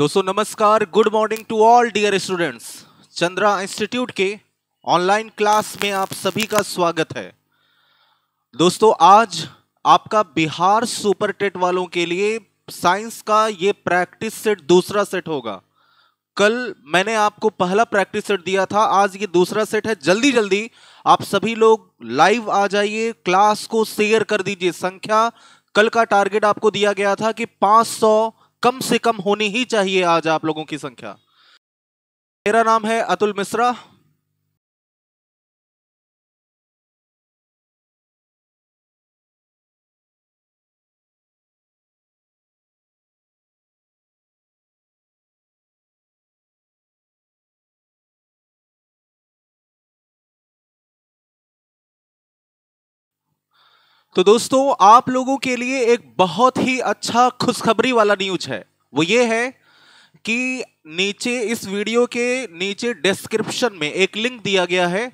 दोस्तों नमस्कार good morning to all dear students Chandra institute के ऑनलाइन क्लास में आप सभी का स्वागत है दोस्तों आज आपका बिहार सुपर टेट वालों के लिए साइंस का ये प्रैक्टिस सेट दूसरा सेट होगा कल मैंने आपको पहला प्रैक्टिस सेट दिया था आज ये दूसरा सेट है जल्दी जल्दी आप सभी लोग लाइव आ जाइए क्लास को शेयर कर दीजिए संख्या कल का टारगेट आपको दिया गया था कि 500 कम से कम होनी ही चाहिए आज आप लोगों की संख्या मेरा नाम है अतुल मिश्रा तो दोस्तों आप लोगों के लिए एक बहुत ही अच्छा खुशखबरी वाला न्यूज है वो ये है कि नीचे इस वीडियो के नीचे डिस्क्रिप्शन में एक लिंक दिया गया है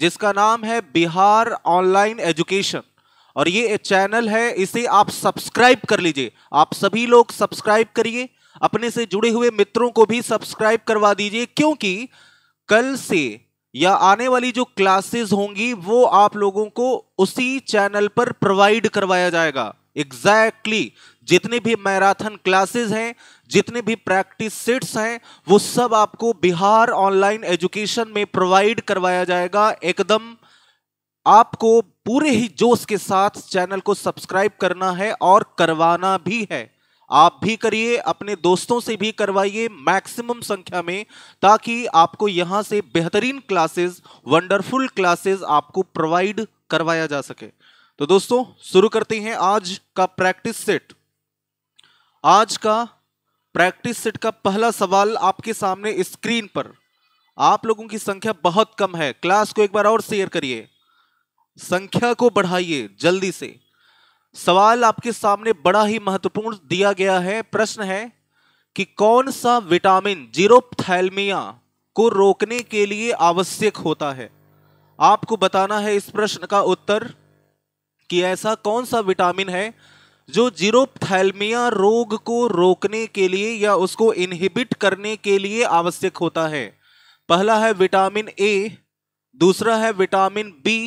जिसका नाम है बिहार ऑनलाइन एजुकेशन और ये एक चैनल है इसे आप सब्सक्राइब कर लीजिए आप सभी लोग सब्सक्राइब करिए अपने से जुड़े हुए मित्रों को भी सब्सक्राइब करवा दीजिए क्योंकि कल से या आने वाली जो क्लासेस होंगी वो आप लोगों को उसी चैनल पर प्रोवाइड करवाया जाएगा एग्जैक्टली exactly. जितने भी मैराथन क्लासेस हैं जितने भी प्रैक्टिस सेट्स हैं वो सब आपको बिहार ऑनलाइन एजुकेशन में प्रोवाइड करवाया जाएगा एकदम आपको पूरे ही जोश के साथ चैनल को सब्सक्राइब करना है और करवाना भी है आप भी करिए अपने दोस्तों से भी करवाइए मैक्सिमम संख्या में ताकि आपको यहाँ से बेहतरीन क्लासेस वंडरफुल क्लासेस आपको प्रोवाइड करवाया जा सके तो दोस्तों शुरू करते हैं आज का प्रैक्टिस सेट आज का प्रैक्टिस सेट का पहला सवाल आपके सामने स्क्रीन पर आप लोगों की संख्या बहुत कम है क्लास को एक बार और शेयर करिए संख्या को बढ़ाइए जल्दी से सवाल आपके सामने बड़ा ही महत्वपूर्ण दिया गया है प्रश्न है कि कौन सा विटामिन जीरोपथैल्मिया को रोकने के लिए आवश्यक होता है आपको बताना है इस प्रश्न का उत्तर कि ऐसा कौन सा विटामिन है जो जीरोपथैल्मिया रोग को रोकने के लिए या उसको इनहिबिट करने के लिए आवश्यक होता है पहला है विटामिन ए दूसरा है विटामिन बी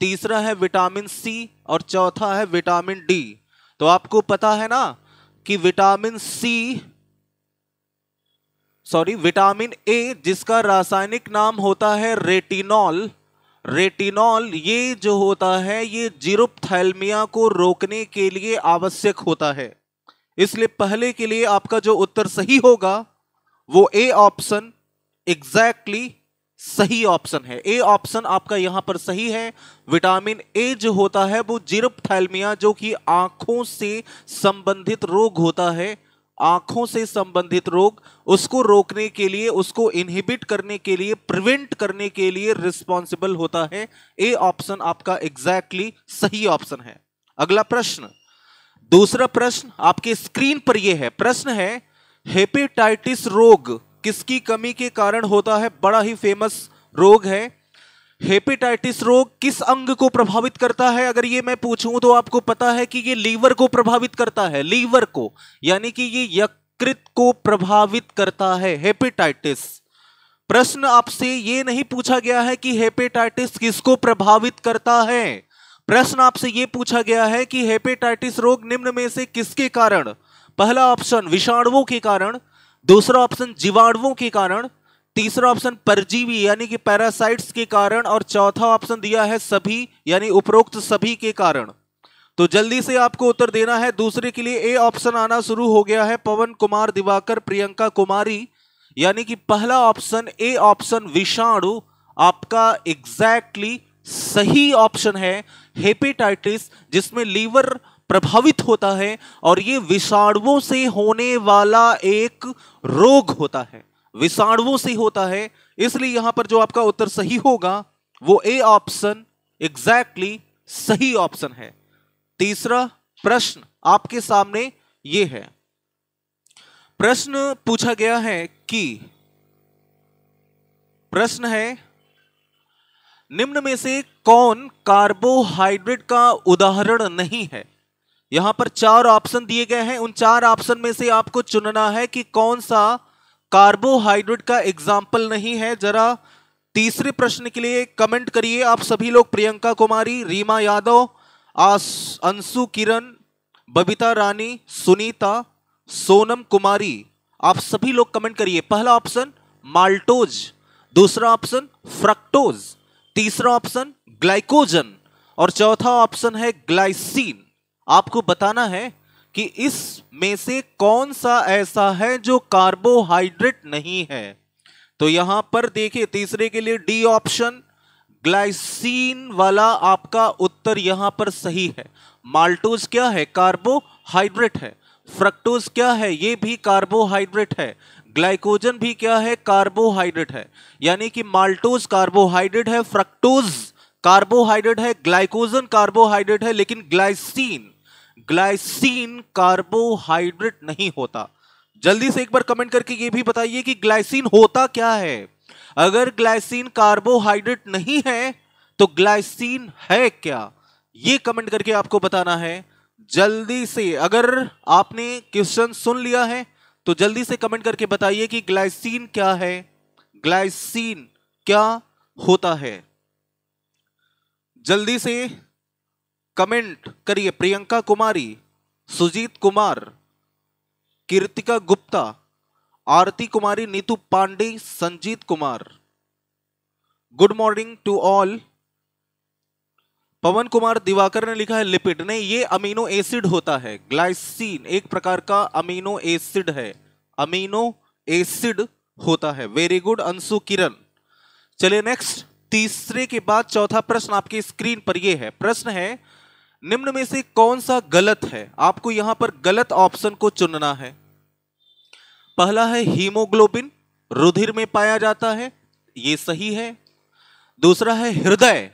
तीसरा है विटामिन सी और चौथा है विटामिन डी तो आपको पता है ना कि vitamin C sorry vitamin A जिसका रासायनिक नाम होता है रेटिनॉल रेटिनॉल ये जो होता है ये जीरोपथैल्मिया को रोकने के लिए आवश्यक होता है इसलिए पहले के लिए आपका जो उत्तर सही होगा वो ए ऑप्शन एग्जैक्टली सही ऑप्शन है ए ऑप्शन आपका यहां पर सही है विटामिन ए जो होता है वो जीरोपथैल्मिया जो कि आंखों से संबंधित रोग होता है आंखों से संबंधित रोग उसको रोकने के लिए उसको इनहिबिट करने के लिए प्रिवेंट करने के लिए रिस्पॉन्सिबल होता है ए ऑप्शन आपका एग्जैक्टली exactly सही ऑप्शन है अगला प्रश्न दूसरा प्रश्न आपके स्क्रीन पर यह है प्रश्न है हेपेटाइटिस रोग किसकी कमी के कारण होता है बड़ा ही फेमस रोग है हेपेटाइटिस रोग किस अंग को प्रभावित करता है अगर ये मैं पूछूं तो आपको पता है कि ये लीवर को प्रभावित करता है लीवर को यानी कि ये यकृत को प्रभावित करता है हेपेटाइटिस प्रश्न आपसे ये नहीं पूछा गया है कि हेपेटाइटिस किसको प्रभावित करता है प्रश्न आपसे ये पूछा गया है कि हेपेटाइटिस रोग निम्न में से किसके कारण पहला ऑप्शन विषाणुओं के कारण दूसरा ऑप्शन जीवाणुओं के कारण तीसरा ऑप्शन परजीवी यानी कि पैरासाइट्स के कारण और चौथा ऑप्शन दिया है सभी यानी उपरोक्त सभी के कारण तो जल्दी से आपको उत्तर देना है दूसरे के लिए ए ऑप्शन आना शुरू हो गया है पवन कुमार दिवाकर प्रियंका कुमारी यानी कि पहला ऑप्शन ए ऑप्शन विषाणु आपका एग्जैक्टली exactly सही ऑप्शन है हेपेटाइटिस जिसमें लीवर प्रभावित होता है और ये विषाणुओं से होने वाला एक रोग होता है विषाणुओं से होता है इसलिए यहां पर जो आपका उत्तर सही होगा वो ए ऑप्शन एग्जैक्टली सही ऑप्शन है तीसरा प्रश्न आपके सामने ये है प्रश्न पूछा गया है कि प्रश्न है निम्न में से कौन कार्बोहाइड्रेट का उदाहरण नहीं है यहां पर चार ऑप्शन दिए गए हैं उन चार ऑप्शन में से आपको चुनना है कि कौन सा कार्बोहाइड्रेट का एग्जाम्पल नहीं है जरा तीसरे प्रश्न के लिए कमेंट करिए आप सभी लोग प्रियंका कुमारी रीमा यादव अंशु किरण बबीता रानी सुनीता सोनम कुमारी आप सभी लोग कमेंट करिए पहला ऑप्शन माल्टोज दूसरा ऑप्शन फ्रक्टोज तीसरा ऑप्शन ग्लाइकोजन और चौथा ऑप्शन है ग्लाइसिन आपको बताना है कि इस में से कौन सा ऐसा है जो कार्बोहाइड्रेट नहीं है तो यहां पर देखिए तीसरे के लिए डी ऑप्शन ग्लाइसिन वाला आपका उत्तर यहां पर सही है माल्टोज क्या है कार्बोहाइड्रेट है फ्रक्टोज क्या है ये भी कार्बोहाइड्रेट है ग्लाइकोजन भी क्या है कार्बोहाइड्रेट है यानी कि माल्टोज कार्बोहाइड्रेट है फ्रक्टोज कार्बोहाइड्रेट है ग्लाइकोजन कार्बोहाइड्रेट है लेकिन ग्लाइसिन ग्लाइसिन कार्बोहाइड्रेट नहीं होता जल्दी से एक बार कमेंट करके ये भी बताइए कि ग्लाइसिन होता क्या है अगर ग्लाइसिन कार्बोहाइड्रेट नहीं है तो ग्लाइसिन है क्या ये कमेंट करके आपको बताना है जल्दी से अगर आपने क्वेश्चन सुन लिया है तो जल्दी से कमेंट करके बताइए कि ग्लाइसिन क्या है ग्लाइसिन क्या होता है जल्दी से कमेंट करिए Priyanka Kumari Sujeet Kumar Kirtika Gupta Aarti Kumari Neetu Pandey Sanjeet Kumar good morning to all Pawan Kumar Diwakar ने लिखा है लिपिड नहीं ये अमीनो एसिड होता है ग्लाइसिन एक प्रकार का अमीनो एसिड है अमीनो एसिड होता है वेरी गुड अंशु किरण चलिए नेक्स्ट तीसरे के बाद चौथा प्रश्न आपके स्क्रीन पर यह है प्रश्न है निम्न में से कौन सा गलत है आपको यहां पर गलत ऑप्शन को चुनना है पहला है हीमोग्लोबिन रुधिर में पाया जाता है ये सही है दूसरा है हृदय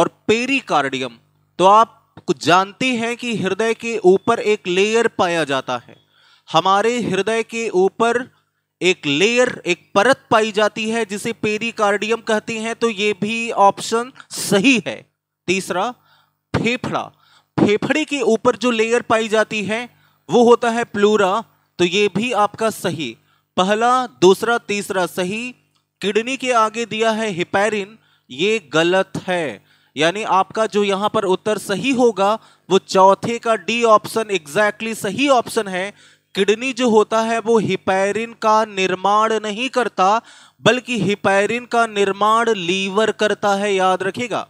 और पेरिकार्डियम तो आप कुछ जानते हैं कि हृदय के ऊपर एक लेयर पाया जाता है हमारे हृदय के ऊपर एक लेयर एक परत पाई जाती है जिसे पेरिकार्डियम कहते हैं तो ये भी ऑप्शन सही है तीसरा फेफड़ा फेफड़े के ऊपर जो लेयर पाई जाती है वो होता है प्लूरा तो ये भी आपका सही पहला दूसरा तीसरा सही किडनी के आगे दिया है हिपेरिन ये गलत है यानी आपका जो यहां पर उत्तर सही होगा वो चौथे का डी ऑप्शन एग्जैक्टली सही ऑप्शन है किडनी जो होता है वो हिपैरिन का निर्माण नहीं करता बल्कि हिपैरिन का निर्माण लीवर करता है याद रखिएगा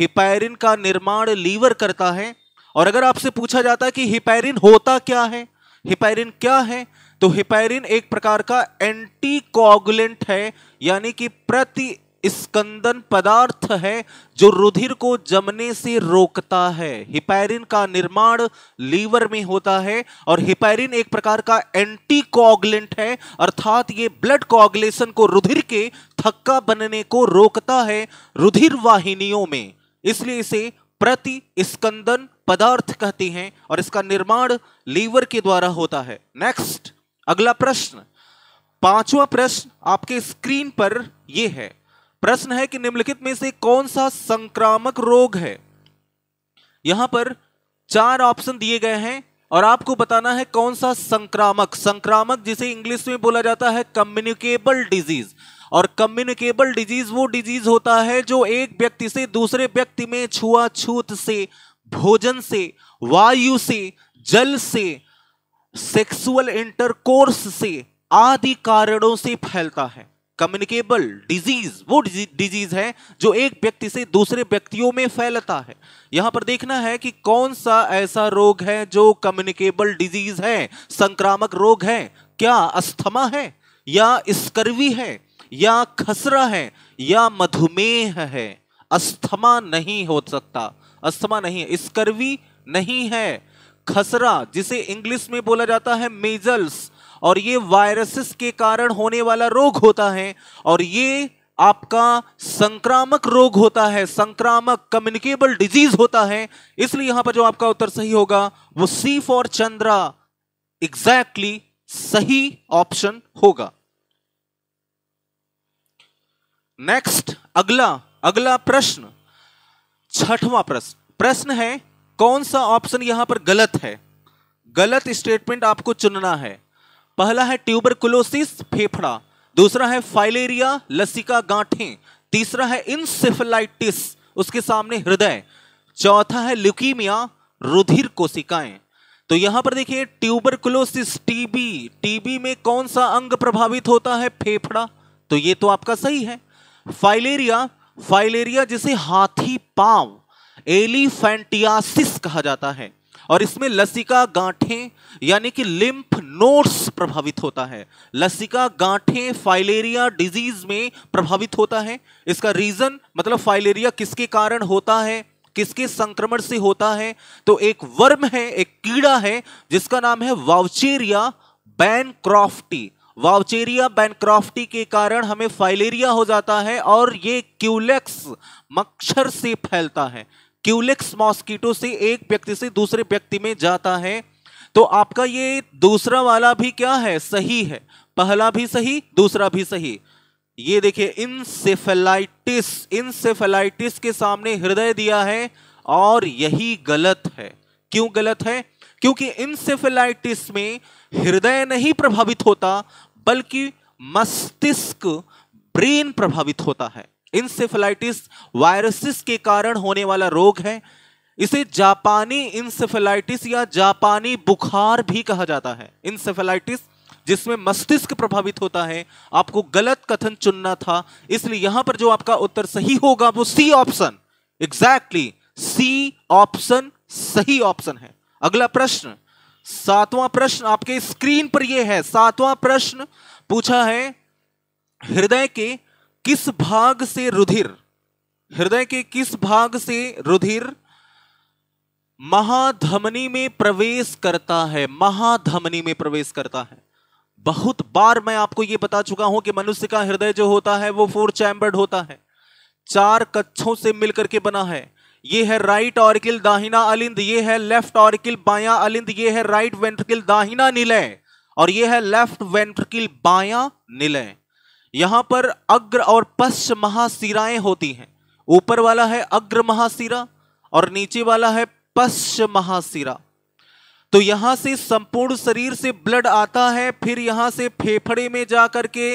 हिपैरिन का निर्माण लीवर करता है और अगर आपसे पूछा जाता है कि हिपैरिन होता क्या है हिपैरिन क्या है तो हिपैरिन एक प्रकार का एंटीकोगुलेंट है यानी कि प्रति स्कंदन पदार्थ है जो रुधिर को जमने से रोकता है हिपैरिन का निर्माण लीवर में होता है और हिपैरिन एक प्रकार का एंटीकोगलेंट है अर्थात ये ब्लड कोगुलेशन को रुधिर के थक्का बनने को रोकता है रुधिर वाहिनियों में इसलिए इसे प्रति स्कंदन पदार्थ कहते हैं और इसका निर्माण लीवर के द्वारा होता है नेक्स्ट अगला प्रश्न पांचवा प्रश्न आपके स्क्रीन पर यह है प्रश्न है कि निम्नलिखित में से कौन सा संक्रामक रोग है यहां पर चार ऑप्शन दिए गए हैं और आपको बताना है कौन सा संक्रामक संक्रामक जिसे इंग्लिश में बोला जाता है कम्युनिकेबल डिजीज और कम्युनिकेबल डिजीज वो डिजीज होता है जो एक व्यक्ति से दूसरे व्यक्ति में छुआछूत से भोजन से वायु से जल से सेक्सुअल इंटरकोर्स से आदि कारणों से फैलता है कम्युनिकेबल डिजीज वो डिजीज है जो एक व्यक्ति से दूसरे व्यक्तियों में फैलता है यहां पर देखना है कि कौन सा ऐसा रोग है जो कम्युनिकेबल डिजीज है संक्रामक रोग है क्या अस्थमा है या स्कर्वी है या खसरा है या मधुमेह है अस्थमा नहीं हो सकता अस्थमा नहीं है स्कर्वी नहीं है खसरा जिसे इंग्लिश में बोला जाता है मेजल्स और ये वायरसेस के कारण होने वाला रोग होता है और ये आपका संक्रामक रोग होता है संक्रामक कम्युनिकेबल डिजीज होता है इसलिए यहां पर जो आपका उत्तर सही होगा वो सी फॉर चंद्रा एग्जैक्टली सही ऑप्शन होगा नेक्स्ट अगला अगला प्रश्न छठवां प्रश्न प्रश्न है कौन सा ऑप्शन यहां पर गलत है गलत स्टेटमेंट आपको चुनना है पहला है ट्यूबरकुलोसिस फेफड़ा दूसरा है फाइलेरिया लसिका गांठें तीसरा है इंसेफेलाइटिस उसके सामने हृदय चौथा है ल्यूकीमिया रुधिर कोशिकाएं तो यहां पर देखिए ट्यूबरकुलोसिस टीबी टीबी में कौन सा अंग प्रभावित होता है फेफड़ा तो ये तो आपका सही है फाइलेरिया फाइलेरिया जिसे हाथी पाव एलिफेंटियासिस कहा जाता है और इसमें लसिका गांठें यानी कि लिम्फ नोड्स प्रभावित होता है लसिका गांठें फाइलेरिया डिजीज में प्रभावित होता है इसका रीजन मतलब फाइलेरिया किसके कारण होता है किसके संक्रमण से होता है तो एक वर्म है एक कीड़ा है जिसका नाम है वाउचेरिया बैनक्रॉफ्टी वाउचेरिया बैनक्रॉफ्टी के कारण हमें फाइलेरिया हो जाता है और ये क्यूलेक्स मच्छर से फैलता है क्यूलेक्स मॉस्किटो से एक व्यक्ति से दूसरे व्यक्ति में जाता है तो आपका ये दूसरा वाला भी क्या है सही है पहला भी सही दूसरा भी सही ये देखिए इनसेफेलाइटिस इनसेफेलाइटिस के सामने हृदय दिया है और यही गलत है क्यों गलत है क्योंकि इनसेफेलाइटिस में हृदय नहीं प्रभावित होता बल्कि मस्तिष्क ब्रेन प्रभावित होता है इंसेफेलाइटिस वायरसेस के कारण होने वाला रोग है इसे जापानी इंसेफेलाइटिस या जापानी बुखार भी कहा जाता है इंसेफेलाइटिस जिसमें मस्तिष्क प्रभावित होता है आपको गलत कथन चुनना था इसलिए यहां पर जो आपका उत्तर सही होगा वो C option exactly C option सही ऑप्शन है अगला प्रश्न सातवां प्रश्न आपके स्क्रीन पर यह है सातवां प्रश्न पूछा है हृदय के किस भाग से रुधिर हृदय के किस भाग से रुधिर महाधमनी में प्रवेश करता है महाधमनी में प्रवेश करता है बहुत बार मैं आपको यह बता चुका हूं कि मनुष्य का हृदय जो होता है वो फोर चैम्बर्ड होता है चार कच्छों से मिलकर के बना है ये है राइट ऑर्किल दाहिना अलिंद ये है लेफ्ट ऑर्किल बाया अलिंद ये है राइट वेंट्रिकल दाहिना निलय और ये है लेफ्ट वेंट्रिकल बाया निलय यहां पर अग्र और पश्च महासिराएं होती हैं ऊपर वाला है अग्र महासिरा और नीचे वाला है पश्च महासिरा तो यहां से संपूर्ण शरीर से ब्लड आता है फिर यहां से फेफड़े में जा करके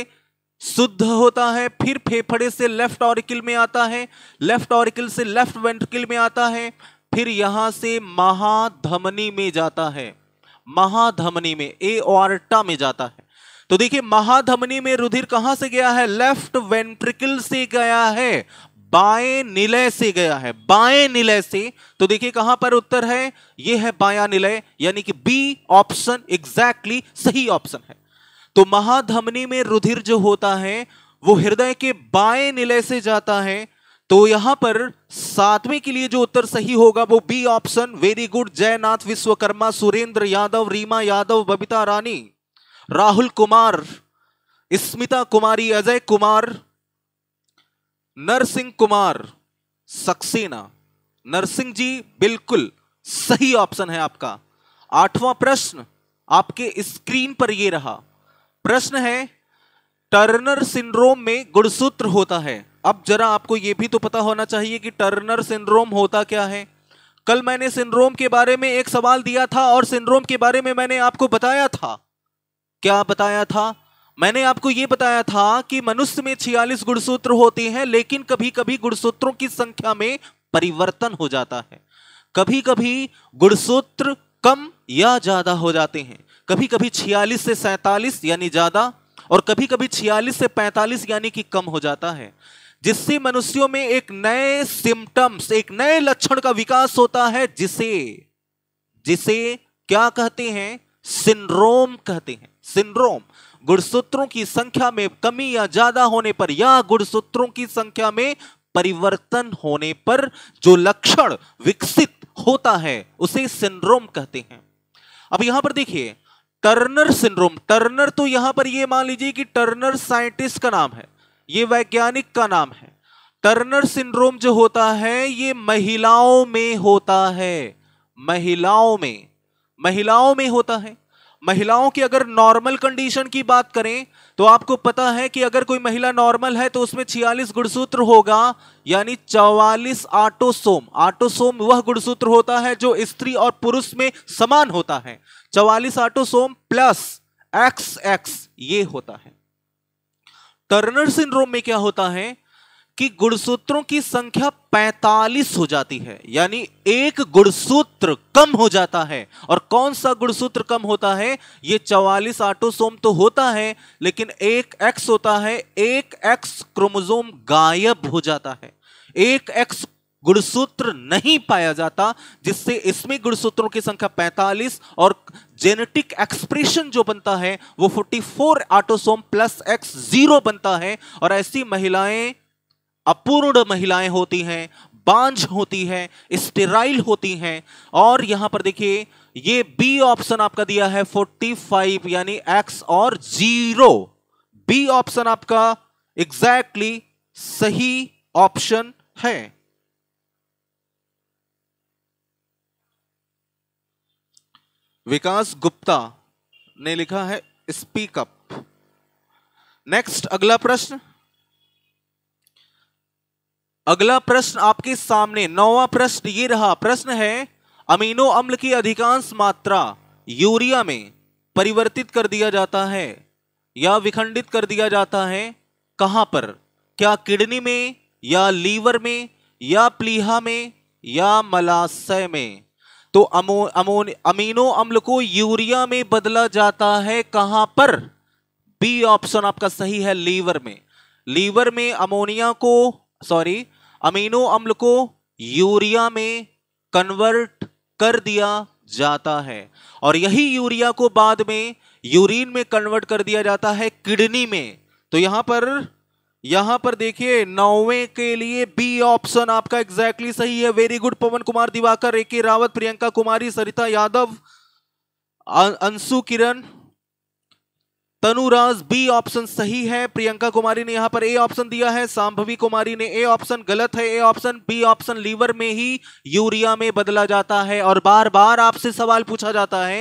शुद्ध होता है फिर फेफड़े से लेफ्ट ऑरिकल में आता है लेफ्ट ऑरिकल से लेफ्ट वेंट्रिकल में आता है फिर यहां से महाधमनी में जाता है महाधमनी में ए में जाता है तो देखिए महाधमनी में रुधिर कहां से गया है लेफ्ट वेंट्रिकल से गया है बाएं निलय से गया है बाएं निलय से तो देखिए कहां पर उत्तर है यह है बाया निलय यानी कि बी ऑप्शन एग्जैक्टली सही ऑप्शन है तो महाधमनी में रुधिर जो होता है वो हृदय के बाएं निलय से जाता है तो यहां पर सातवें के लिए जो उत्तर सही होगा वो B option very good Jainath Vishwakarma Surendra Yadav Reema Yadav Babita Rani Rahul Kumar Smita Kumari Ajay Kumar Narsingh Kumar Saxena Narsingh ji बिल्कुल सही ऑप्शन है आपका आठवां प्रश्न आपके स्क्रीन पर यह रहा प्रश्न है टर्नर सिंड्रोम में गुणसूत्र होता है अब जरा आपको यह भी तो पता होना चाहिए कि टर्नर सिंड्रोम होता क्या है कल मैंने सिंड्रोम के बारे में एक सवाल दिया था और सिंड्रोम के बारे में मैंने आपको बताया था क्या बताया था मैंने आपको यह बताया था कि मनुष्य में छियालीस गुणसूत्र होते हैं लेकिन कभी कभी गुणसूत्रों की संख्या में परिवर्तन हो जाता है कभी कभी गुणसूत्र कम या ज्यादा हो जाते हैं कभी कभी छियालीस से सैतालीस यानी ज्यादा और कभी कभी छियालीस से पैंतालीस यानी कि कम हो जाता है जिससे मनुष्यों में एक नए सिम्टम्स एक नए लक्षण का विकास होता है जिसे जिसे क्या कहते हैं सिंड्रोम कहते हैं सिंड्रोम गुणसूत्रों की संख्या में कमी या ज्यादा होने पर या गुणसूत्रों की संख्या में परिवर्तन होने पर जो लक्षण विकसित होता है उसे सिंड्रोम कहते हैं अब यहां पर देखिए टर्नर सिंड्रोम टर्नर तो यहां पर यह मान लीजिए कि टर्नर साइंटिस्ट का नाम है यह वैज्ञानिक का नाम है टर्नर सिंड्रोम जो होता है यह महिलाओं में होता है महिलाओं में महिलाओं में होता है महिलाओं की अगर नॉर्मल कंडीशन की बात करें तो आपको पता है कि अगर कोई महिला नॉर्मल है तो उसमें छियालीस गुणसूत्र होगा यानी चवालीस आटोसोम आटोसोम वह गुणसूत्र होता है जो स्त्री और पुरुष में समान होता है चवालीस आटोसोम प्लस एक्स एक्स ये होता है टर्नर सिंड्रोम में क्या होता है कि गुणसूत्रों की संख्या 45 हो जाती है यानी एक गुणसूत्र कम हो जाता है और कौन सा गुणसूत्र कम होता है ये 44 आटोसोम तो होता है लेकिन एक एक्स होता है एक एक्स क्रोमोजोम गायब हो जाता है एक एक्स गुणसूत्र नहीं पाया जाता जिससे इसमें गुणसूत्रों की संख्या 45 और जेनेटिक एक्सप्रेशन जो बनता है वो 44 आटोसोम प्लस एक्स जीरो बनता है और ऐसी महिलाएं अपूर्ण महिलाएं होती हैं बांझ होती हैं स्टेराइल होती हैं और यहां पर देखिए ये बी ऑप्शन आपका दिया है 45 यानी एक्स और जीरो बी ऑप्शन आपका एग्जैक्टली exactly सही ऑप्शन है विकास गुप्ता ने लिखा है स्पीकअप नेक्स्ट अगला प्रश्न अगला प्रश्न आपके सामने नौवा प्रश्न ये रहा प्रश्न है अमीनो अम्ल की अधिकांश मात्रा यूरिया में परिवर्तित कर दिया जाता है या विखंडित कर दिया जाता है कहाँ पर क्या किडनी में या लीवर में या प्लीहा में या मलाशय में तो अमो अमोन अमीनो अम्ल को यूरिया में बदला जाता है कहाँ पर बी ऑप्शन आपका सही है लीवर में लीवर में अमोनिया को सॉरी अमीनो अम्ल को यूरिया में कन्वर्ट कर दिया जाता है और यही यूरिया को बाद में यूरिन में कन्वर्ट कर दिया जाता है किडनी में तो यहां पर यहां पर देखिए नौवे के लिए बी ऑप्शन आपका एग्जैक्टली exactly सही है very good Pawan Kumar Diwakar A K Rawat Priyanka Kumari Sarita Yadav अं- अंशु किरण तनुराज बी ऑप्शन सही है प्रियंका कुमारी ने यहां पर ए ऑप्शन दिया है सांभवी कुमारी ने ए ऑप्शन गलत है A option B option liver में ही यूरिया में बदला जाता है और बार बार आपसे सवाल पूछा जाता है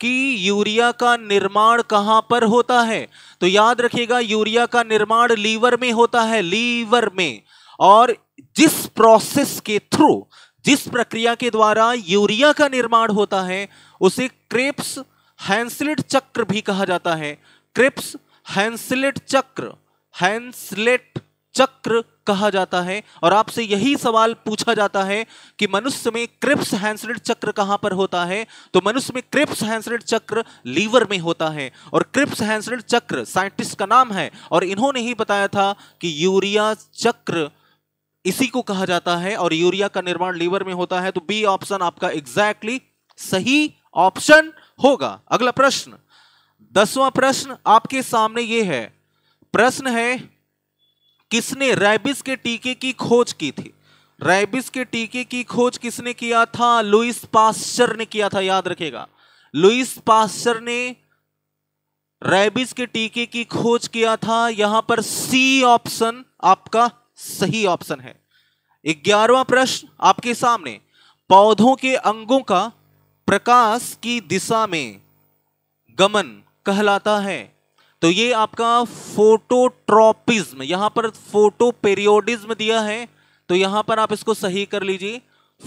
कि यूरिया का निर्माण कहां पर होता है तो याद रखिएगा यूरिया का निर्माण लीवर में होता है लीवर में और जिस प्रोसेस के थ्रू जिस प्रक्रिया के द्वारा यूरिया का निर्माण होता है उसे क्रेप्स हैंसलिट चक्र भी कहा जाता है क्रिप्स हैंसलेट चक्र हैंसलेट चक्र कहा जाता है और आपसे यही सवाल पूछा जाता है कि मनुष्य में क्रिप्स हैंसलेट चक्र कहां पर होता है तो मनुष्य में क्रिप्स हैंसलेट चक्र लीवर में होता है और क्रिप्स हैंसलेट चक्र साइंटिस्ट का नाम है और इन्होंने ही बताया था कि यूरिया चक्र इसी को कहा जाता है और यूरिया का निर्माण लीवर में होता है तो बी ऑप्शन आपका एग्जैक्टली exactly सही ऑप्शन होगा अगला प्रश्न दसवां प्रश्न आपके सामने ये है प्रश्न है किसने रैबिस के टीके की खोज की थी रैबिस के टीके की खोज किसने किया था लुइस पास्चर ने किया था याद रखेगा लुइस पास्चर ने रैबिस के टीके की खोज किया था यहां पर सी ऑप्शन आपका सही ऑप्शन है ग्यारहवा प्रश्न आपके सामने पौधों के अंगों का प्रकाश की दिशा में गमन कहलाता है तो ये आपका फोटोट्रॉपिज्म यहां पर फोटो पेरियोडिज्म दिया है तो यहां पर आप इसको सही कर लीजिए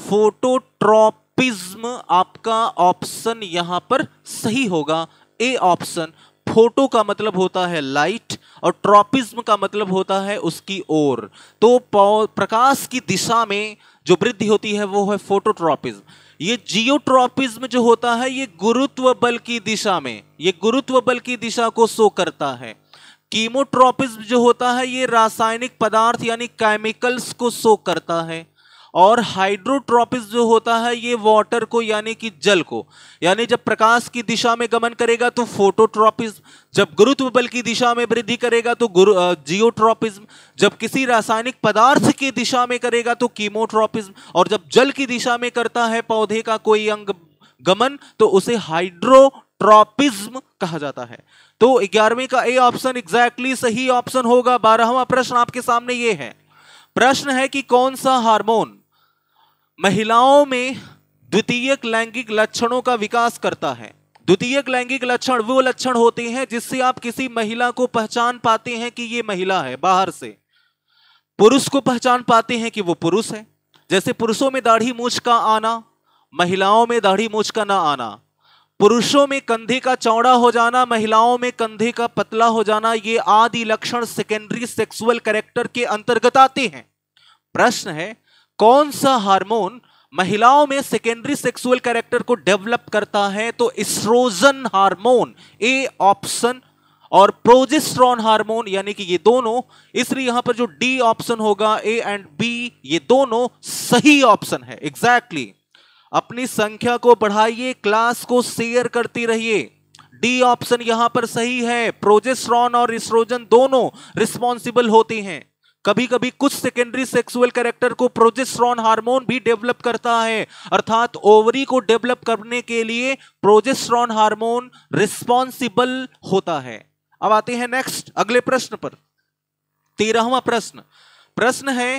फोटोट्रॉपिज्म आपका ऑप्शन यहां पर सही होगा ए ऑप्शन फोटो का मतलब होता है लाइट और ट्रॉपिज्म का मतलब होता है उसकी ओर तो प्रकाश की दिशा में जो वृद्धि होती है वो है फोटोट्रॉपिज्म ये जियोट्रॉपिज्म जो होता है ये गुरुत्व बल की दिशा में ये गुरुत्व बल की दिशा को शो करता है कीमोट्रॉपिज्म जो होता है ये रासायनिक पदार्थ यानी केमिकल्स को शो करता है और हाइड्रोट्रॉपिस जो होता है ये वाटर को यानी कि जल को यानी जब प्रकाश की दिशा में गमन करेगा तो फोटोट्रॉपिस जब गुरुत्व बल की दिशा में वृद्धि करेगा तो गुरु जियोट्रॉपिज्म जब किसी रासायनिक पदार्थ की दिशा में करेगा तो कीमोट्रॉपिज्म और जब जल की दिशा में करता है पौधे का कोई अंग गमन तो उसे हाइड्रो ट्रॉपिज्म कहा जाता है तो ग्यारहवीं का ए ऑप्शन एग्जैक्टली सही ऑप्शन होगा बारहवा प्रश्न आपके सामने ये है प्रश्न है कि कौन सा हार्मोन महिलाओं में द्वितीयक लैंगिक लक्षणों का विकास करता है द्वितीयक लैंगिक लक्षण वो लक्षण होते हैं जिससे आप किसी महिला को पहचान पाते हैं कि ये महिला है बाहर से पुरुष को पहचान पाते हैं कि वो पुरुष है जैसे पुरुषों में दाढ़ी मूछ का आना महिलाओं में दाढ़ी मूछ का ना आना पुरुषों में कंधे का चौड़ा हो जाना महिलाओं में कंधे का पतला हो जाना ये आदि लक्षण सेकेंडरी सेक्सुअल कैरेक्टर के अंतर्गत आते हैं प्रश्न है कौन सा हार्मोन महिलाओं में सेकेंडरी सेक्सुअल कैरेक्टर को डेवलप करता है तो इस्ट्रोजन हार्मोन ए ऑप्शन और प्रोजिस्ट्रॉन हार्मोन यानी कि ये दोनों इसलिए यहां पर जो डी ऑप्शन होगा ए एंड बी ये दोनों सही ऑप्शन है एग्जैक्टली exactly. अपनी संख्या को बढ़ाइए क्लास को शेयर करती रहिए डी ऑप्शन यहां पर सही है प्रोजेस्ट्रॉन और इस्ट्रोजन दोनों रिस्पॉन्सिबल होती हैं कभी कभी कुछ सेकेंडरी सेक्सुअल कैरेक्टर को प्रोजेस्ट्रॉन हार्मोन भी डेवलप करता है अर्थात ओवरी को डेवलप करने के लिए प्रोजेस्ट्रॉन हार्मोन रिस्पॉन्सिबल होता है अब आते हैं नेक्स्ट अगले प्रश्न पर तेरहवा प्रश्न प्रश्न है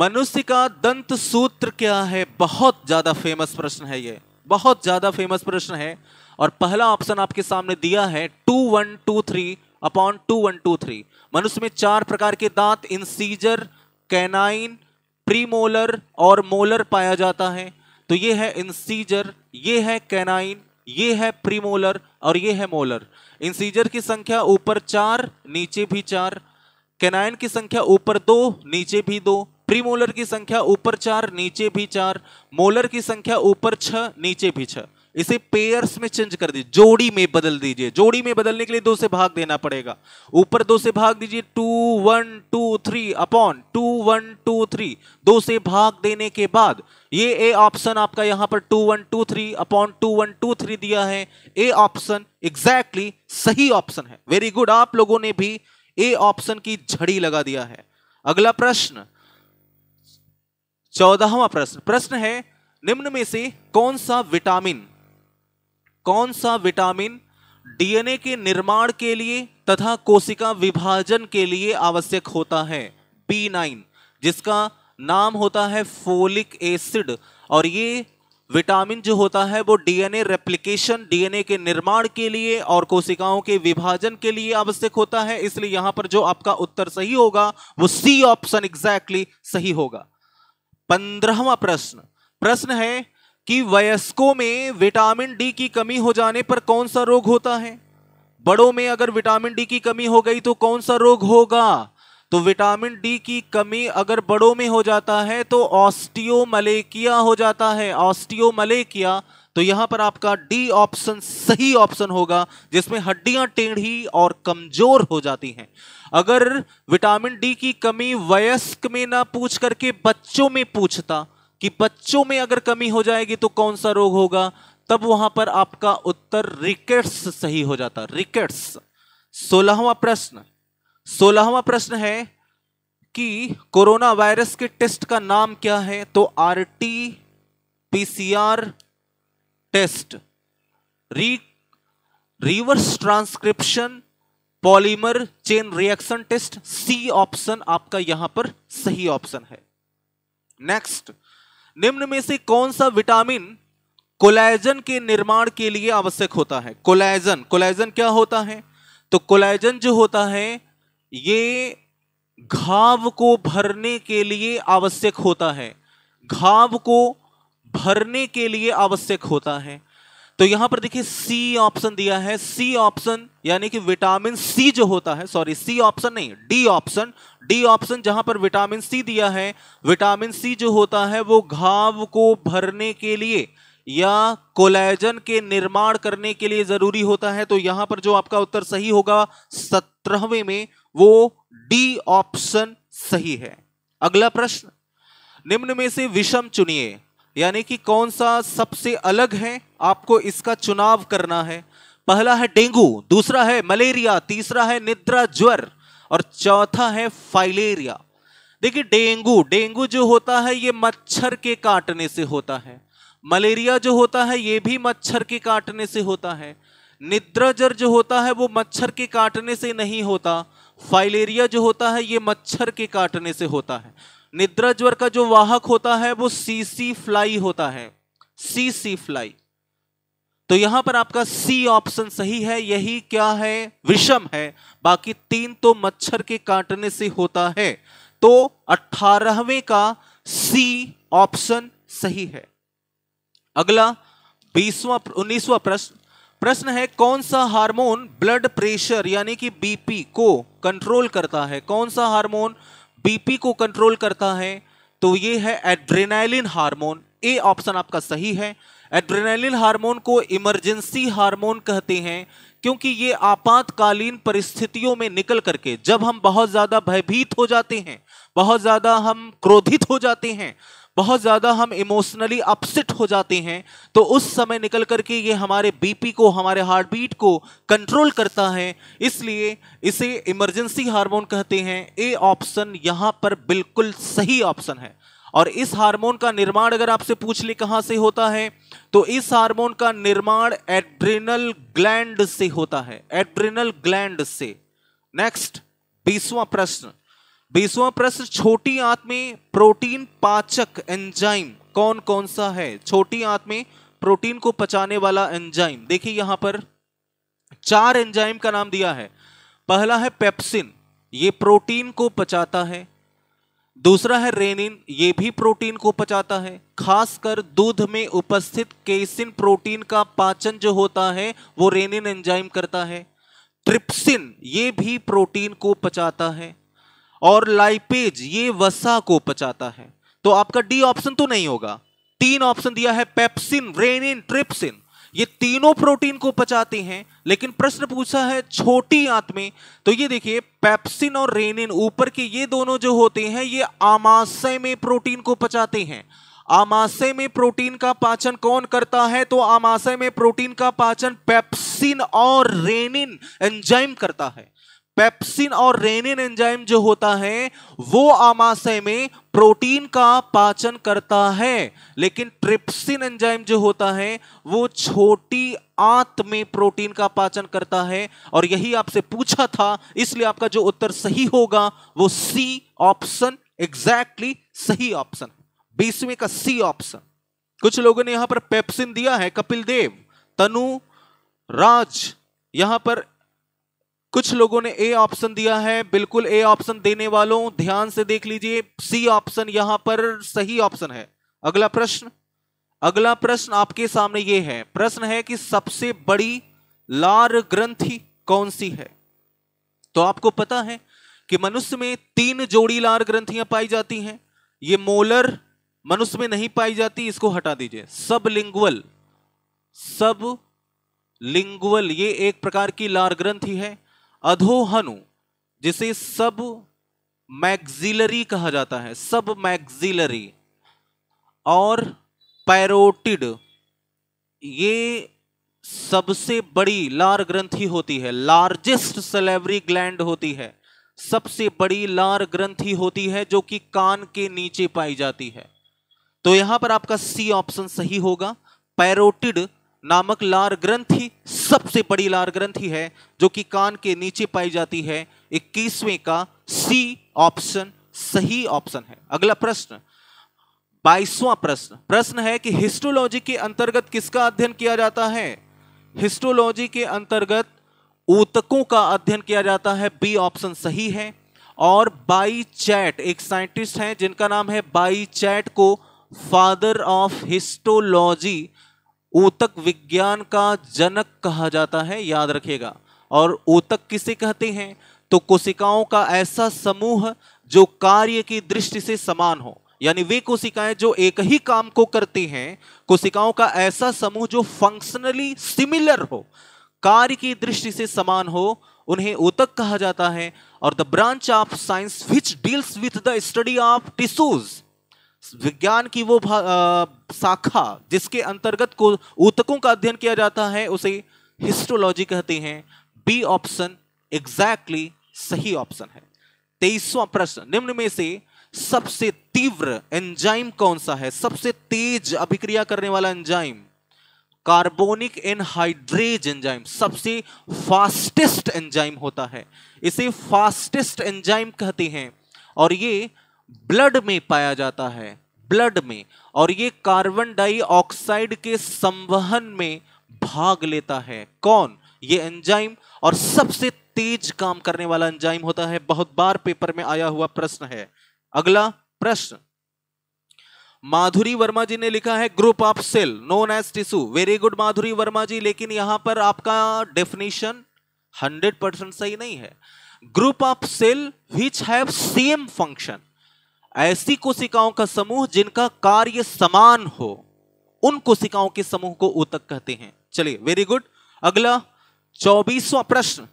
मनुष्य का दंत सूत्र क्या है बहुत ज्यादा फेमस प्रश्न है यह बहुत ज्यादा फेमस प्रश्न है और पहला ऑप्शन आपके सामने दिया है two one two three upon two one two three मनुष्य में चार प्रकार के दांत इंसीजर कैनाइन प्रीमोलर और मोलर पाया जाता है तो ये है इंसीजर ये है कैनाइन ये है प्रीमोलर और ये है मोलर इंसीजर की संख्या ऊपर चार नीचे भी चार कैनाइन की संख्या ऊपर दो नीचे भी दो प्रीमोलर की संख्या ऊपर चार नीचे भी चार मोलर की संख्या ऊपर छ नीचे भी छः इसे पेयर्स में चेंज कर दीजिए जोड़ी में बदल दीजिए जोड़ी में बदलने के लिए दो से भाग देना पड़ेगा ऊपर दो से भाग दीजिए two one two three upon two one two three दो से भाग देने के बाद ये ए ऑप्शन आपका यहां पर two one two three upon two one two three दिया है ए ऑप्शन एग्जैक्टली सही ऑप्शन है वेरी गुड आप लोगों ने भी ए ऑप्शन की झड़ी लगा दिया है अगला प्रश्न चौदहवा प्रश्न प्रश्न है निम्न में से कौन सा विटामिन कौन सा विटामिन डीएनए के निर्माण के लिए तथा कोशिका विभाजन के लिए आवश्यक होता है बी नाइन जिसका नाम होता है फोलिक एसिड और ये विटामिन जो होता है वो डीएनए रेप्लिकेशन डीएनए के निर्माण के लिए और कोशिकाओं के विभाजन के लिए आवश्यक होता है इसलिए यहां पर जो आपका उत्तर सही होगा वो सी ऑप्शन एग्जैक्टली सही होगा पंद्रहवा प्रश्न प्रश्न है कि वयस्कों में विटामिन डी की कमी हो जाने पर कौन सा रोग होता है बड़ों में अगर विटामिन डी की कमी हो गई तो कौन सा रोग होगा तो विटामिन डी की कमी अगर बड़ों में हो जाता है तो ऑस्टियोमलेकिया हो जाता है ऑस्टियोमलेकिया तो यहां पर आपका डी ऑप्शन सही ऑप्शन होगा जिसमें हड्डियां टेढ़ी और कमजोर हो जाती हैं अगर विटामिन डी की कमी वयस्क में ना पूछ करके बच्चों में पूछता कि बच्चों में अगर कमी हो जाएगी तो कौन सा रोग होगा तब वहां पर आपका उत्तर रिकेट्स सही हो जाता रिकेट्स सोलहवा प्रश्न सोलहवा प्रश्न है कि कोरोना वायरस के टेस्ट का नाम क्या है तो R T P C R test re reverse transcription polymerase chain reaction test C option आपका यहां पर सही ऑप्शन है नेक्स्ट निम्न में से कौन सा विटामिन कोलाइजन के निर्माण के लिए आवश्यक होता है कोलाइजन कोलाइजन क्या होता है तो कोलाइजन जो होता है ये घाव को भरने के लिए आवश्यक होता है घाव को भरने के लिए आवश्यक होता है तो यहां पर देखिए सी ऑप्शन दिया है सी ऑप्शन यानी कि विटामिन सी जो होता है सॉरी सी ऑप्शन नहीं डी ऑप्शन डी ऑप्शन जहां पर विटामिन सी दिया है विटामिन सी जो होता है वो घाव को भरने के लिए या कोलेजन के निर्माण करने के लिए जरूरी होता है तो यहां पर जो आपका उत्तर सही होगा सत्रहवें में वो डी ऑप्शन सही है अगला प्रश्न निम्न में से विषम चुनिए यानी कि कौन सा सबसे अलग है आपको इसका चुनाव करना है पहला है डेंगू दूसरा है मलेरिया तीसरा है निद्रा ज्वर और चौथा है फाइलेरिया देखिए डेंगू डेंगू जो होता है ये मच्छर के काटने से होता है मलेरिया जो होता है ये भी मच्छर के काटने से होता है निद्रा ज्वर जो होता है वो मच्छर के काटने से नहीं होता फाइलेरिया जो होता है ये मच्छर के काटने से होता है निद्रा ज्वर का जो वाहक होता है वो सीसी फ्लाई होता है सीसी फ्लाई तो यहां पर आपका सी ऑप्शन सही है यही क्या है विषम है बाकी तीन तो मच्छर के काटने से होता है तो अठारहवें का सी ऑप्शन सही है अगला बीसवा उन्नीसवा प्रश्न प्रश्न है कौन सा हार्मोन ब्लड प्रेशर यानी कि बीपी को कंट्रोल करता है कौन सा हार्मोन बीपी को कंट्रोल करता है तो ये है एड्रेनालिन हार्मोन ए ऑप्शन आपका सही है एड्रेनालिन हार्मोन को इमरजेंसी हार्मोन कहते हैं क्योंकि ये आपातकालीन परिस्थितियों में निकल करके जब हम बहुत ज़्यादा भयभीत हो जाते हैं बहुत ज़्यादा हम क्रोधित हो जाते हैं बहुत ज़्यादा हम इमोशनली अपसेट हो जाते हैं तो उस समय निकल करके ये हमारे बीपी को हमारे हार्ट बीट को कंट्रोल करता है इसलिए इसे इमरजेंसी हार्मोन कहते हैं ए ऑप्शन यहाँ पर बिल्कुल सही ऑप्शन है और इस हार्मोन का निर्माण अगर आपसे पूछ ले कहाँ से होता है तो इस हार्मोन का निर्माण एड्रिनल ग्लैंड से होता है एड्रिनल ग्लैंड से नेक्स्ट बीसवा प्रश्न बीसवा प्रश्न छोटी आंत में प्रोटीन पाचक एंजाइम कौन कौन सा है छोटी आंत में प्रोटीन को पचाने वाला एंजाइम देखिए यहां पर चार एंजाइम का नाम दिया है पहला है पेप्सिन ये प्रोटीन को पचाता है दूसरा है रेनिन ये भी प्रोटीन को पचाता है खासकर दूध में उपस्थित केसिन प्रोटीन का पाचन जो होता है वो रेनिन एंजाइम करता है ट्रिप्सिन ये भी प्रोटीन को पचाता है और लाइपेज ये वसा को पचाता है तो आपका डी ऑप्शन तो नहीं होगा तीन ऑप्शन दिया है पेप्सिन रेनिन ट्रिप्सिन ये तीनों प्रोटीन को पचाते हैं लेकिन प्रश्न पूछा है छोटी आंत में तो ये देखिए पेप्सिन और रेनिन ऊपर के ये दोनों जो होते हैं ये आमाशय में प्रोटीन को पचाते हैं आमाशय में प्रोटीन का पाचन कौन करता है तो आमाशय में प्रोटीन का पाचन पेप्सिन और रेनिन एंजाइम करता है पेप्सिन और रेनिन एंजाइम जो होता है वो आमाशय में प्रोटीन का पाचन करता है लेकिन ट्रिप्सिन एंजाइम जो होता है वो छोटी आंत में प्रोटीन का पाचन करता है और यही आपसे पूछा था इसलिए आपका जो उत्तर सही होगा वो सी ऑप्शन एग्जैक्टली सही ऑप्शन बीसवीं का सी ऑप्शन कुछ लोगों ने यहां पर पेप्सिन दिया है कपिल देव तनु राज यहां पर कुछ लोगों ने ए ऑप्शन दिया है बिल्कुल ए ऑप्शन देने वालों ध्यान से देख लीजिए सी ऑप्शन यहां पर सही ऑप्शन है अगला प्रश्न अगला प्रश्न आपके सामने ये है प्रश्न है कि सबसे बड़ी लार ग्रंथि कौन सी है तो आपको पता है कि मनुष्य में तीन जोड़ी लार ग्रंथियां पाई जाती हैं ये मोलर मनुष्य में नहीं पाई जाती इसको हटा दीजिए सब लिंगुअल सब लिंगुअल ये एक प्रकार की लार ग्रंथि है अधोहनु जिसे सब मैग्जिलरी कहा जाता है सब मैग्जिलरी और पैरोटिड ये सबसे बड़ी लार ग्रंथि होती है लार्जेस्ट सलेवरी ग्लैंड होती है सबसे बड़ी लार ग्रंथि होती है जो कि कान के नीचे पाई जाती है तो यहां पर आपका सी ऑप्शन सही होगा पैरोटिड नामक लार ग्रंथि सबसे बड़ी लार ग्रंथि है जो कि कान के नीचे पाई जाती है इक्कीसवें का सी ऑप्शन सही ऑप्शन है अगला प्रश्न बाईसवां प्रश्न प्रश्न है कि हिस्टोलॉजी के अंतर्गत किसका अध्ययन किया जाता है हिस्टोलॉजी के अंतर्गत ऊतकों का अध्ययन किया जाता है बी ऑप्शन सही है और बाई चैट एक साइंटिस्ट हैं जिनका नाम है बाई चैट को फादर ऑफ हिस्टोलॉजी ऊतक विज्ञान का जनक कहा जाता है याद रखेगा और ऊतक किसे कहते हैं तो कोशिकाओं का ऐसा समूह जो कार्य की दृष्टि से समान हो यानी वे कोशिकाएं जो एक ही काम को करती हैं कोशिकाओं का ऐसा समूह जो फंक्शनली सिमिलर हो कार्य की दृष्टि से समान हो उन्हें ऊतक कहा जाता है और the branch of science which deals with the study of tissues विज्ञान की वो शाखा जिसके अंतर्गत को ऊतकों का अध्ययन किया जाता है उसे हिस्ट्रोलॉजी कहते हैं बी ऑप्शन एग्जैक्टली सही ऑप्शन है तेईसवां प्रश्न निम्न में से सबसे तीव्र एंजाइम कौन सा है सबसे तेज अभिक्रिया करने वाला एंजाइम कार्बोनिक एनहाइड्रेज एंजाइम सबसे फास्टेस्ट एंजाइम होता है इसे फास्टेस्ट एंजाइम कहते हैं और ये ब्लड में पाया जाता है ब्लड में और ये कार्बन डाइऑक्साइड के संवहन में भाग लेता है कौन ये एंजाइम और सबसे तेज काम करने वाला एंजाइम होता है बहुत बार पेपर में आया हुआ प्रश्न है अगला प्रश्न माधुरी वर्मा जी ने लिखा है group of cell known as tissue very good Madhuri Verma ji लेकिन यहां पर आपका डेफिनेशन 100 परसेंट सही नहीं है group of cell which have same function ऐसी कोशिकाओं का समूह जिनका कार्य समान हो उन कोशिकाओं के समूह को ऊतक कहते हैं चलिए वेरी गुड अगला चौबीसवा प्रश्न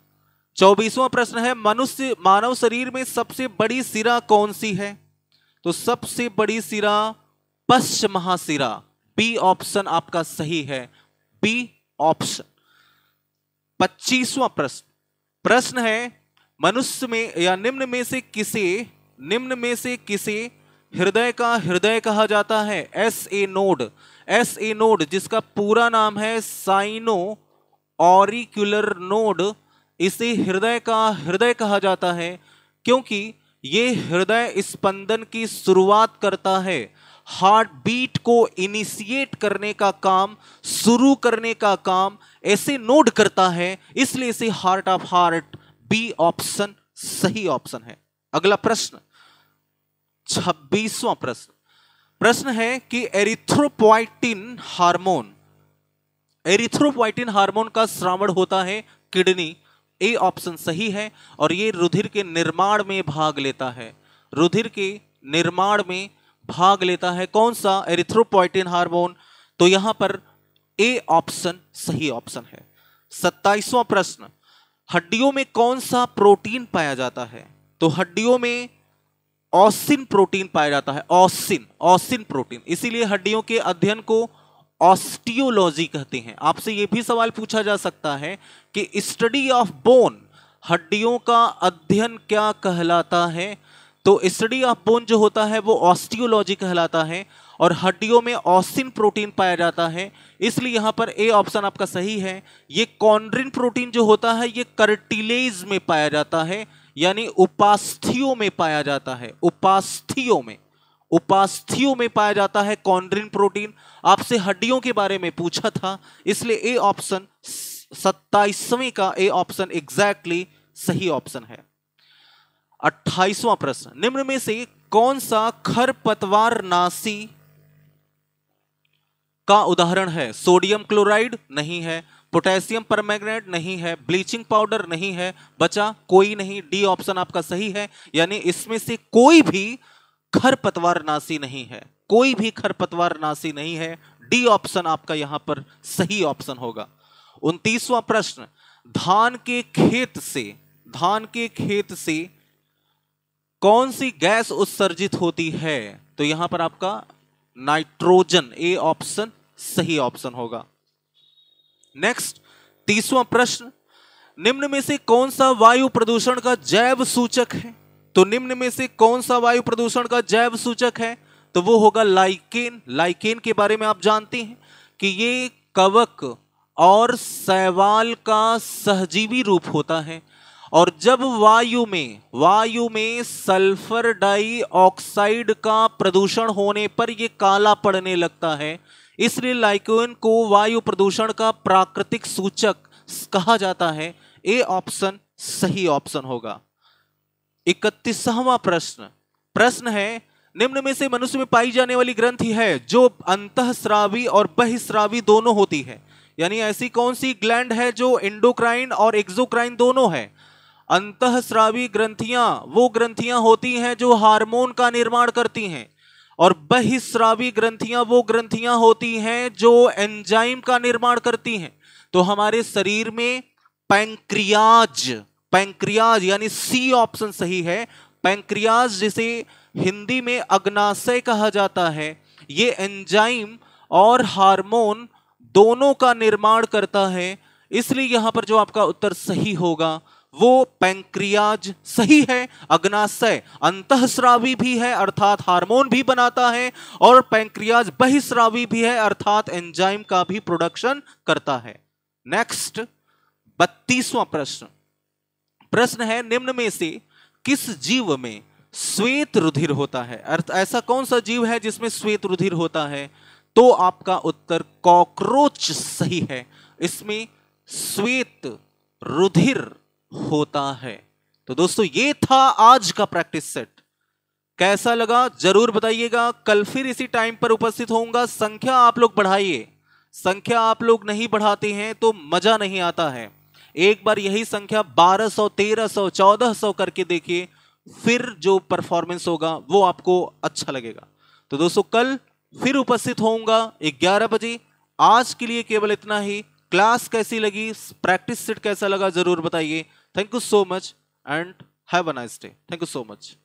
चौबीसवा प्रश्न है मनुष्य मानव शरीर में सबसे बड़ी सिरा कौन सी है तो सबसे बड़ी सिरा पश्चिम महासिरा बी ऑप्शन आपका सही है बी ऑप्शन पच्चीसवा प्रश्न प्रश्न है मनुष्य में या निम्न में से किसे निम्न में से किसे हृदय का हृदय कहा जाता है S A node S A node जिसका पूरा नाम है साइनो ऑरिकुलर नोड इसे हृदय का हृदय कहा जाता है क्योंकि ये हृदय स्पंदन की शुरुआत करता है हार्ट बीट को इनिशिएट करने का काम शुरू करने का काम ऐसे नोड करता है इसलिए इसे heart of heart B option सही ऑप्शन है अगला प्रश्न छब्बीसवां प्रश्न प्रश्न है कि एरिथ्रोपोइटिन हार्मोन एरिथ्रोपोइटिन हार्मोन का श्रावण होता है किडनी ए ऑप्शन सही है और ये रुधिर के निर्माण में भाग लेता है रुधिर के निर्माण में भाग लेता है कौन सा एरिथ्रोपोइटिन हार्मोन तो यहां पर ए ऑप्शन सही ऑप्शन है सत्ताईसवां प्रश्न हड्डियों में कौन सा प्रोटीन पाया जाता है तो हड्डियों में ऑसिन प्रोटीन पाया जाता है ऑसिन ऑसिन प्रोटीन इसीलिए हड्डियों के अध्ययन को ऑस्टियोलॉजी कहते हैं आपसे ये भी सवाल पूछा जा सकता है कि स्टडी ऑफ बोन हड्डियों का अध्ययन क्या कहलाता है तो स्टडी ऑफ बोन जो होता है वो ऑस्टियोलॉजी कहलाता है और हड्डियों में ऑसिन प्रोटीन पाया जाता है इसलिए यहाँ पर ए ऑप्शन आपका सही है ये कॉन्ड्रिन प्रोटीन जो होता है ये कर्टिलेज में पाया जाता है यानी उपास्थियों में पाया जाता है उपास्थियों में उपास्थियों में पाया जाता है कॉन्ड्रिन प्रोटीन आपसे हड्डियों के बारे में पूछा था इसलिए ए ऑप्शन सत्ताईसवीं का ए ऑप्शन एग्जैक्टली सही ऑप्शन है अट्ठाईसवां प्रश्न निम्न में से कौन सा खरपतवार नासी का उदाहरण है सोडियम क्लोराइड नहीं है पोटेशियम परमैग्नेट नहीं है ब्लीचिंग पाउडर नहीं है बचा कोई नहीं डी ऑप्शन आपका सही है यानी इसमें से कोई भी खरपतवार नासी नहीं है कोई भी खरपतवार नाशी नहीं है डी ऑप्शन आपका यहां पर सही ऑप्शन होगा उनतीसवां प्रश्न धान के खेत से धान के खेत से कौन सी गैस उत्सर्जित होती है तो यहां पर आपका नाइट्रोजन ए ऑप्शन सही ऑप्शन होगा नेक्स्ट तीसवा प्रश्न निम्न में से कौन सा वायु प्रदूषण का जैव सूचक है तो निम्न में से कौन सा वायु प्रदूषण का जैव सूचक है तो वो होगा लाइकेन लाइकेन के बारे में आप जानते हैं कि ये कवक और सहवाल का सहजीवी रूप होता है और जब वायु में वायु में सल्फर डाइऑक्साइड का प्रदूषण होने पर यह काला पड़ने लगता है इसलिए लाइकोन को वायु प्रदूषण का प्राकृतिक सूचक कहा जाता है ए ऑप्शन सही ऑप्शन होगा इकतीसवा प्रश्न प्रश्न है निम्न में से मनुष्य में पाई जाने वाली ग्रंथि है जो अंतःस्रावी और बहिस्रावी दोनों होती है यानी ऐसी कौन सी ग्लैंड है जो इंडोक्राइन और एक्सोक्राइन दोनों है अंतःस्रावी ग्रंथियां वो ग्रंथियां होती हैं जो हार्मोन का निर्माण करती हैं और बहिस्रावी ग्रंथियां वो ग्रंथियां होती हैं जो एंजाइम का निर्माण करती हैं तो हमारे शरीर में पैंक्रियाज पैंक्रियाज यानी सी ऑप्शन सही है पैंक्रियाज जिसे हिंदी में अग्नाशय कहा जाता है ये एंजाइम और हार्मोन दोनों का निर्माण करता है इसलिए यहां पर जो आपका उत्तर सही होगा वो पैंक्रियाज सही है अग्नाशय अंतःस्रावी भी है अर्थात हार्मोन भी बनाता है और पैंक्रियाज बहिस्रावी भी है अर्थात एंजाइम का भी प्रोडक्शन करता है नेक्स्ट बत्तीसवां प्रश्न प्रश्न है निम्न में से किस जीव में श्वेत रुधिर होता है अर्थ ऐसा कौन सा जीव है जिसमें श्वेत रुधिर होता है तो आपका उत्तर कॉकरोच सही है इसमें श्वेत रुधिर होता है तो दोस्तों ये था आज का प्रैक्टिस सेट कैसा लगा जरूर बताइएगा कल फिर इसी टाइम पर उपस्थित होऊंगा संख्या आप लोग बढ़ाइए संख्या आप लोग नहीं बढ़ाते हैं तो मजा नहीं आता है एक बार यही संख्या 1200, 1300, 1400 करके देखिए फिर जो परफॉर्मेंस होगा वो आपको अच्छा लगेगा तो दोस्तों कल फिर उपस्थित होऊंगा 11 बजे आज के लिए केवल इतना ही क्लास कैसी लगी प्रैक्टिस सेट कैसा लगा जरूर बताइए Thank you so much and have a nice day. Thank you so much.